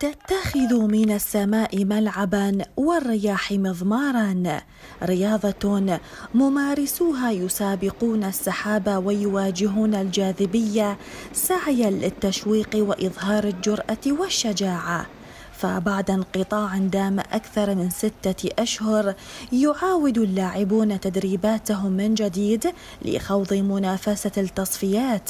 تتخذ من السماء ملعبا والرياح مضمارا رياضه ممارسوها يسابقون السحاب ويواجهون الجاذبيه سعيا للتشويق واظهار الجراه والشجاعه فبعد انقطاع دام أكثر من ستة أشهر يعاود اللاعبون تدريباتهم من جديد لخوض منافسة التصفيات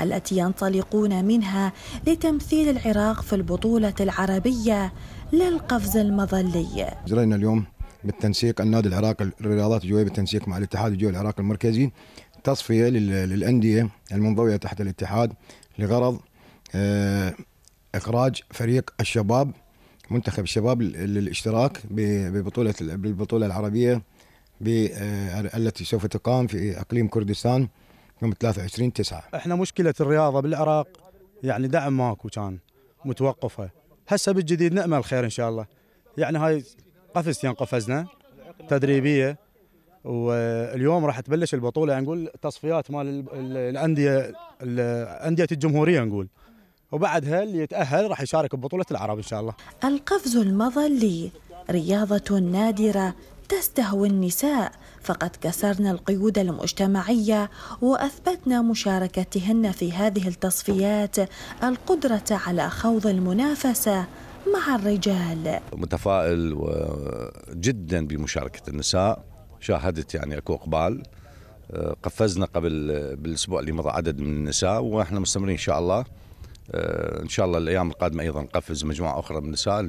التي ينطلقون منها لتمثيل العراق في البطولة العربية للقفز المظلي جرينا اليوم بالتنسيق النادي العراقي الرياضات الجويه بالتنسيق مع الاتحاد الجوي العراقي المركزي تصفيه للانديه المنضويه تحت الاتحاد لغرض آه، اخراج فريق الشباب منتخب الشباب للاشتراك ببطولة بالبطولة العربية آه، التي سوف تقام في اقليم كردستان يوم 23 9 احنا مشكلة الرياضة بالعراق يعني دعم ماكو كان متوقفة هسه بالجديد نأمل خير ان شاء الله يعني هاي قفزتين قفزنا تدريبية واليوم راح تبلش البطولة يعني نقول تصفيات مال الأندية أندية الجمهورية نقول وبعدها اللي يتأهل راح يشارك ببطولة العرب إن شاء الله القفز المظلي رياضة نادرة تستهوي النساء فقد كسرنا القيود المجتمعية وأثبتنا مشاركتهن في هذه التصفيات القدرة على خوض المنافسة مع الرجال متفائل جدا بمشاركة النساء شاهدت يعني أكو إقبال آه، قفزنا قبل بالأسبوع اللي مضى عدد من النساء وإحنا مستمرين إن شاء الله آه، ان شاء الله الايام القادمه ايضا نقفز مجموعه اخرى من النساء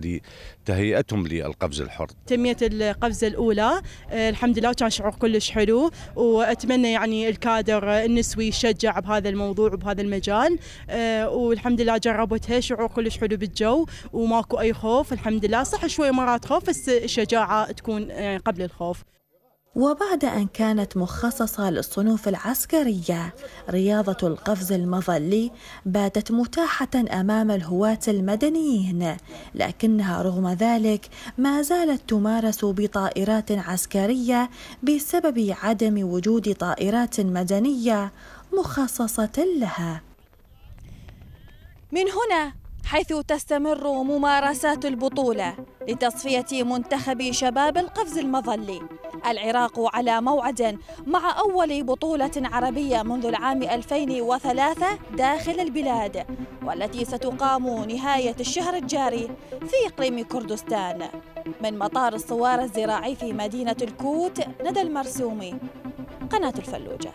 لتهيئتهم للقفز الحر. تميت القفزه الاولى آه، الحمد لله كان شعور كلش حلو واتمنى يعني الكادر النسوي يشجع بهذا الموضوع وبهذا المجال آه، والحمد لله جربتها شعور كلش حلو بالجو وماكو اي خوف الحمد لله صح شوي مرات خوف بس الشجاعه تكون يعني قبل الخوف. وبعد أن كانت مخصصة للصنوف العسكرية رياضة القفز المظلي باتت متاحة أمام الهواة المدنيين لكنها رغم ذلك ما زالت تمارس بطائرات عسكرية بسبب عدم وجود طائرات مدنية مخصصة لها من هنا حيث تستمر ممارسات البطولة لتصفية منتخب شباب القفز المظلي العراق على موعد مع أول بطولة عربية منذ العام 2003 داخل البلاد والتي ستقام نهاية الشهر الجاري في إقليم كردستان من مطار الصوار الزراعي في مدينة الكوت ندى المرسومي قناة الفلوجة